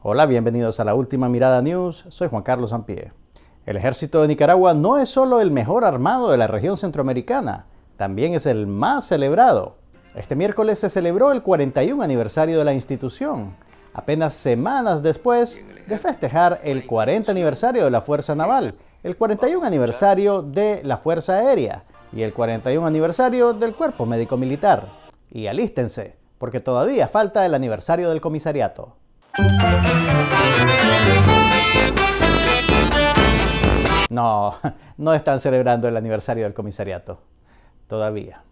Hola, bienvenidos a la última mirada news. Soy Juan Carlos Ampie. El ejército de Nicaragua no es solo el mejor armado de la región centroamericana, también es el más celebrado. Este miércoles se celebró el 41 aniversario de la institución, apenas semanas después de festejar el 40 aniversario de la Fuerza Naval, el 41 aniversario de la Fuerza Aérea y el 41 aniversario del Cuerpo Médico Militar. Y alístense, porque todavía falta el aniversario del comisariato. No, no están celebrando el aniversario del comisariato. Todavía.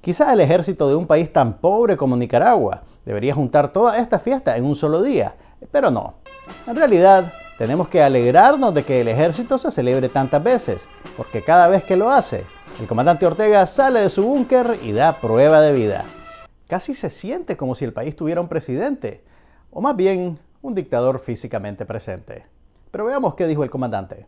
Quizás el ejército de un país tan pobre como Nicaragua debería juntar toda esta fiesta en un solo día, pero no. En realidad, tenemos que alegrarnos de que el ejército se celebre tantas veces, porque cada vez que lo hace, el comandante Ortega sale de su búnker y da prueba de vida. Casi se siente como si el país tuviera un presidente, o más bien un dictador físicamente presente. Pero veamos qué dijo el comandante.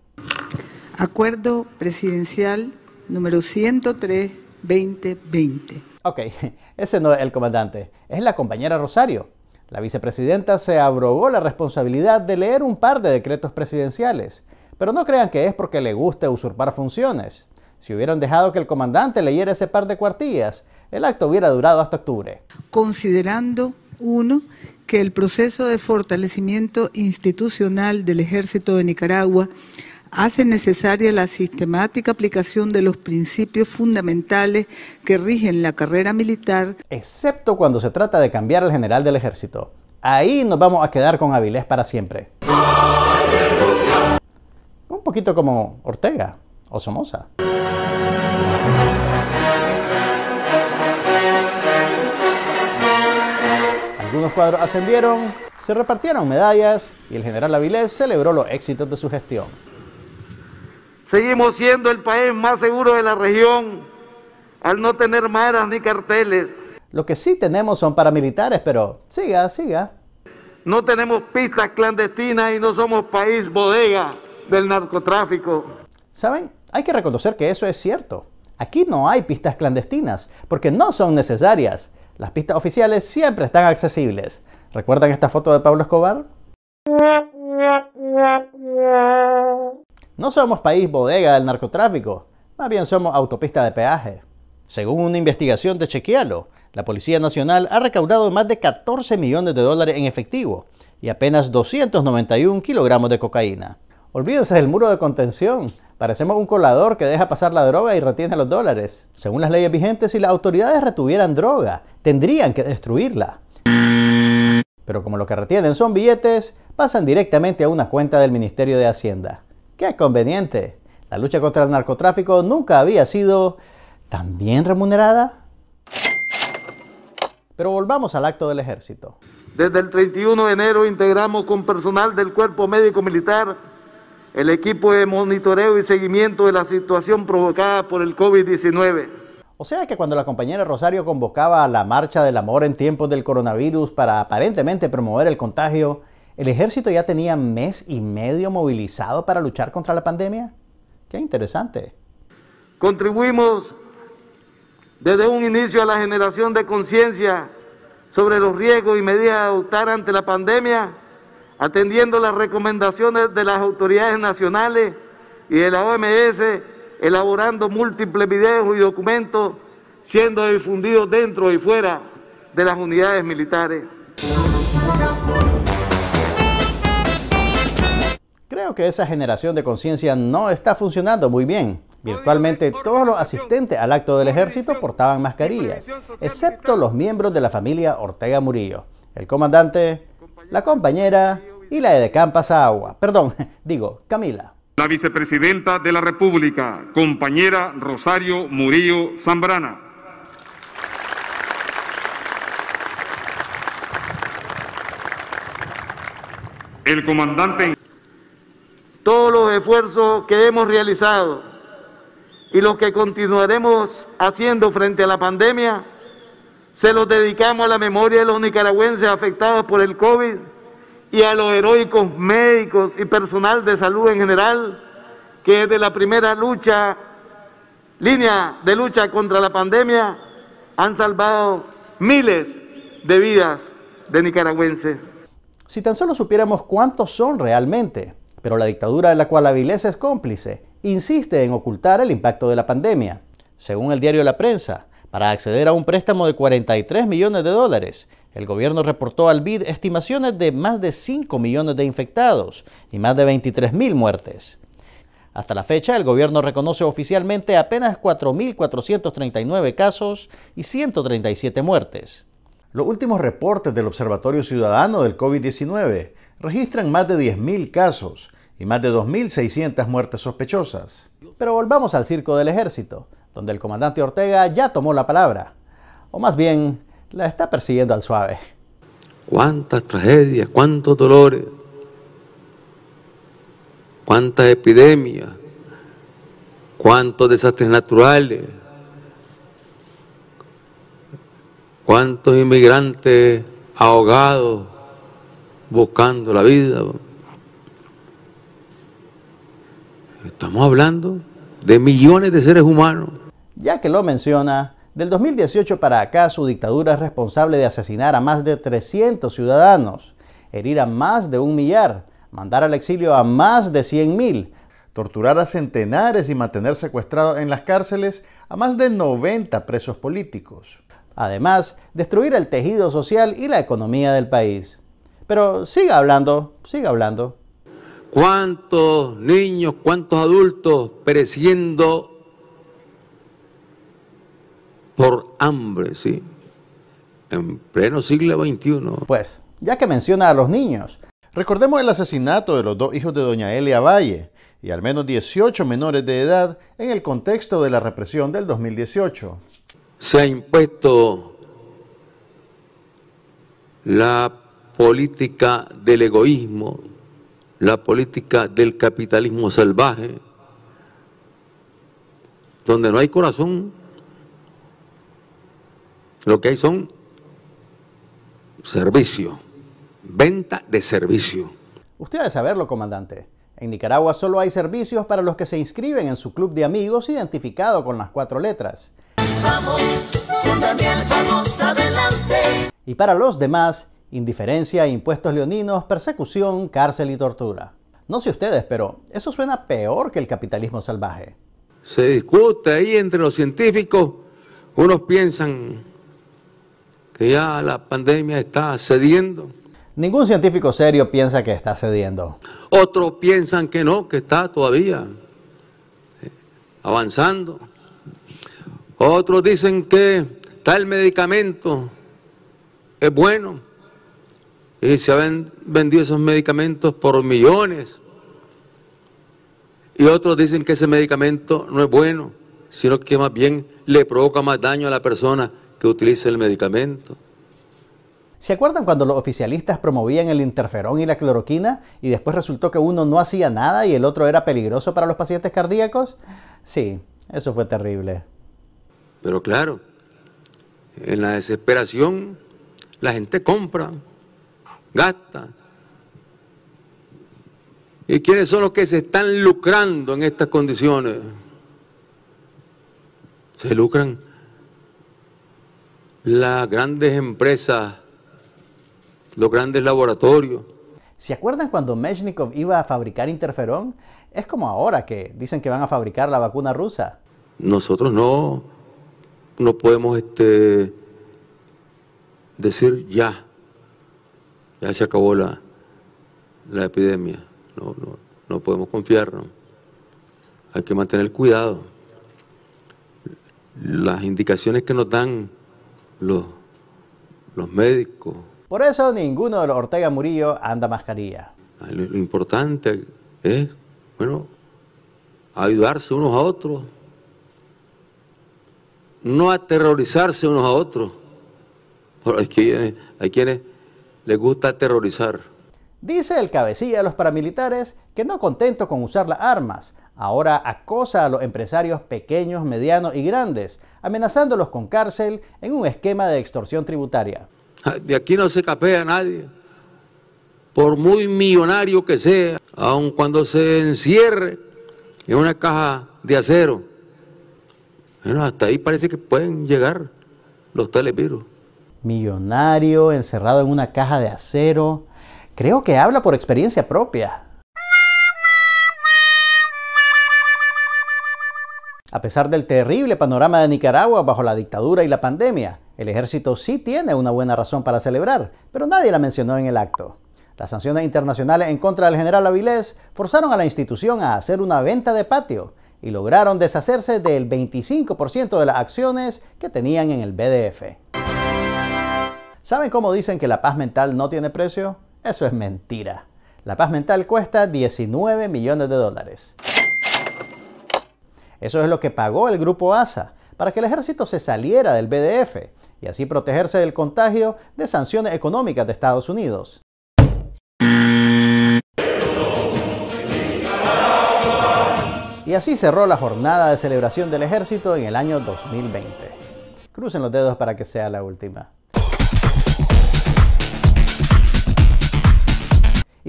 Acuerdo presidencial número 103-2020. Ok, ese no es el comandante, es la compañera Rosario. La vicepresidenta se abrogó la responsabilidad de leer un par de decretos presidenciales, pero no crean que es porque le guste usurpar funciones. Si hubieran dejado que el comandante leyera ese par de cuartillas, el acto hubiera durado hasta octubre. Considerando, uno, que el proceso de fortalecimiento institucional del ejército de Nicaragua hace necesaria la sistemática aplicación de los principios fundamentales que rigen la carrera militar. Excepto cuando se trata de cambiar al general del ejército. Ahí nos vamos a quedar con Avilés para siempre. Un poquito como Ortega o Somoza. Algunos cuadros ascendieron, se repartieron medallas y el general Avilés celebró los éxitos de su gestión. Seguimos siendo el país más seguro de la región al no tener maras ni carteles. Lo que sí tenemos son paramilitares, pero siga, siga. No tenemos pistas clandestinas y no somos país bodega del narcotráfico. ¿Saben? Hay que reconocer que eso es cierto. Aquí no hay pistas clandestinas, porque no son necesarias. Las pistas oficiales siempre están accesibles. ¿Recuerdan esta foto de Pablo Escobar? No somos país bodega del narcotráfico, más bien somos autopista de peaje. Según una investigación de Chequialo, la Policía Nacional ha recaudado más de 14 millones de dólares en efectivo y apenas 291 kilogramos de cocaína. Olvídense del muro de contención. Parecemos un colador que deja pasar la droga y retiene los dólares. Según las leyes vigentes, si las autoridades retuvieran droga, tendrían que destruirla. Pero como lo que retienen son billetes, pasan directamente a una cuenta del Ministerio de Hacienda. ¡Qué conveniente! La lucha contra el narcotráfico nunca había sido tan bien remunerada. Pero volvamos al acto del ejército. Desde el 31 de enero integramos con personal del Cuerpo Médico Militar el equipo de monitoreo y seguimiento de la situación provocada por el COVID-19. O sea que cuando la compañera Rosario convocaba a la Marcha del Amor en tiempos del coronavirus para aparentemente promover el contagio, ¿el ejército ya tenía mes y medio movilizado para luchar contra la pandemia? Qué interesante. Contribuimos desde un inicio a la generación de conciencia sobre los riesgos y medidas a adoptar ante la pandemia atendiendo las recomendaciones de las autoridades nacionales y de la OMS, elaborando múltiples videos y documentos siendo difundidos dentro y fuera de las unidades militares. Creo que esa generación de conciencia no está funcionando muy bien. Virtualmente todos los asistentes al acto del ejército portaban mascarillas, excepto los miembros de la familia Ortega Murillo, el comandante, la compañera y la de edecán Agua... Perdón, digo, Camila. La vicepresidenta de la República, compañera Rosario Murillo Zambrana. El comandante. Todos los esfuerzos que hemos realizado y los que continuaremos haciendo frente a la pandemia, se los dedicamos a la memoria de los nicaragüenses afectados por el COVID y a los heroicos médicos y personal de salud en general, que desde la primera lucha, línea de lucha contra la pandemia, han salvado miles de vidas de nicaragüenses. Si tan solo supiéramos cuántos son realmente, pero la dictadura de la cual Avilés es cómplice insiste en ocultar el impacto de la pandemia. Según el diario La Prensa, para acceder a un préstamo de 43 millones de dólares, el gobierno reportó al BID estimaciones de más de 5 millones de infectados y más de 23 mil muertes. Hasta la fecha, el gobierno reconoce oficialmente apenas 4.439 casos y 137 muertes. Los últimos reportes del Observatorio Ciudadano del COVID-19 registran más de 10.000 casos y más de 2.600 muertes sospechosas. Pero volvamos al circo del ejército, donde el comandante Ortega ya tomó la palabra. O más bien, la está persiguiendo al suave. Cuántas tragedias, cuántos dolores, cuántas epidemias, cuántos desastres naturales, cuántos inmigrantes ahogados buscando la vida. Estamos hablando de millones de seres humanos. Ya que lo menciona, del 2018 para acá, su dictadura es responsable de asesinar a más de 300 ciudadanos, herir a más de un millar, mandar al exilio a más de 100.000, mil, torturar a centenares y mantener secuestrados en las cárceles a más de 90 presos políticos. Además, destruir el tejido social y la economía del país. Pero siga hablando, siga hablando. ¿Cuántos niños, cuántos adultos pereciendo por hambre, ¿sí? En pleno siglo XXI. Pues, ya que menciona a los niños. Recordemos el asesinato de los dos hijos de doña Elia Valle y al menos 18 menores de edad en el contexto de la represión del 2018. Se ha impuesto la política del egoísmo, la política del capitalismo salvaje, donde no hay corazón lo que hay son servicio, venta de servicio. Usted debe saberlo, comandante. En Nicaragua solo hay servicios para los que se inscriben en su club de amigos identificado con las cuatro letras. Vamos, Daniel vamos adelante. Y para los demás, indiferencia, impuestos leoninos, persecución, cárcel y tortura. No sé ustedes, pero eso suena peor que el capitalismo salvaje. Se discute ahí entre los científicos. Unos piensan ya la pandemia está cediendo. Ningún científico serio piensa que está cediendo. Otros piensan que no, que está todavía eh, avanzando. Otros dicen que tal medicamento es bueno y se han vendido esos medicamentos por millones. Y otros dicen que ese medicamento no es bueno, sino que más bien le provoca más daño a la persona que utilice el medicamento. ¿Se acuerdan cuando los oficialistas promovían el interferón y la cloroquina y después resultó que uno no hacía nada y el otro era peligroso para los pacientes cardíacos? Sí, eso fue terrible. Pero claro, en la desesperación la gente compra, gasta. ¿Y quiénes son los que se están lucrando en estas condiciones? Se lucran las grandes empresas, los grandes laboratorios. ¿Se acuerdan cuando Mechnikov iba a fabricar interferón? Es como ahora que dicen que van a fabricar la vacuna rusa. Nosotros no, no podemos este, decir ya, ya se acabó la, la epidemia. No, no podemos confiarnos. Hay que mantener cuidado. Las indicaciones que nos dan los, los médicos. Por eso ninguno de los Ortega Murillo anda mascarilla. Ah, lo, importante es, bueno, ayudarse unos a otros, no aterrorizarse unos a otros. hay hay quienes les gusta aterrorizar. Dice el cabecilla de los paramilitares que no contento con usar las armas, ahora acosa a los empresarios pequeños, medianos y grandes, amenazándolos con cárcel en un esquema de extorsión tributaria. Ah, de aquí no se capea nadie, por muy millonario que sea, aun cuando se encierre en una caja de acero. Bueno, hasta ahí parece que pueden llegar los televirus. Millonario, encerrado en una caja de acero. Creo que habla por experiencia propia. A pesar del terrible panorama de Nicaragua bajo la dictadura y la pandemia, el ejército sí tiene una buena razón para celebrar, pero nadie la mencionó en el acto. Las sanciones internacionales en contra del general Avilés forzaron a la institución a hacer una venta de patio y lograron deshacerse del 25% de las acciones que tenían en el BDF. ¿Saben cómo dicen que la paz mental no tiene precio? Eso es mentira. La paz mental cuesta 19 millones de dólares. Eso es lo que pagó el grupo ASA para que el ejército se saliera del BDF y así protegerse del contagio de sanciones económicas de Estados Unidos. Y así cerró la jornada de celebración del ejército en el año 2020. Crucen los dedos para que sea la última.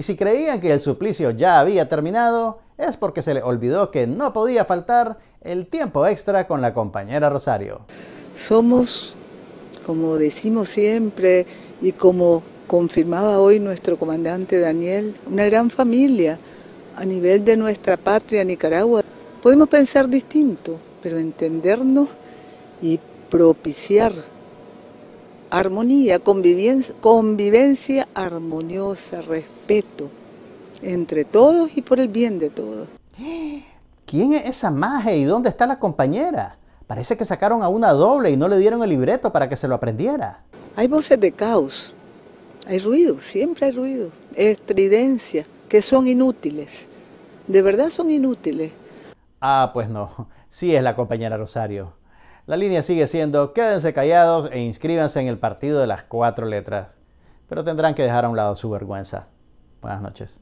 Y si creían que el suplicio ya había terminado, es porque se le olvidó que no podía faltar el tiempo extra con la compañera Rosario. Somos, como decimos siempre y como confirmaba hoy nuestro comandante Daniel, una gran familia a nivel de nuestra patria Nicaragua. Podemos pensar distinto, pero entendernos y propiciar armonía, convivencia, convivencia armoniosa, entre todos y por el bien de todos. ¿Quién es esa maje y dónde está la compañera? Parece que sacaron a una doble y no le dieron el libreto para que se lo aprendiera. Hay voces de caos, hay ruido, siempre hay ruido, estridencia, que son inútiles. De verdad son inútiles. Ah, pues no, sí es la compañera Rosario. La línea sigue siendo quédense callados e inscríbanse en el partido de las cuatro letras. Pero tendrán que dejar a un lado su vergüenza. Buenas noches.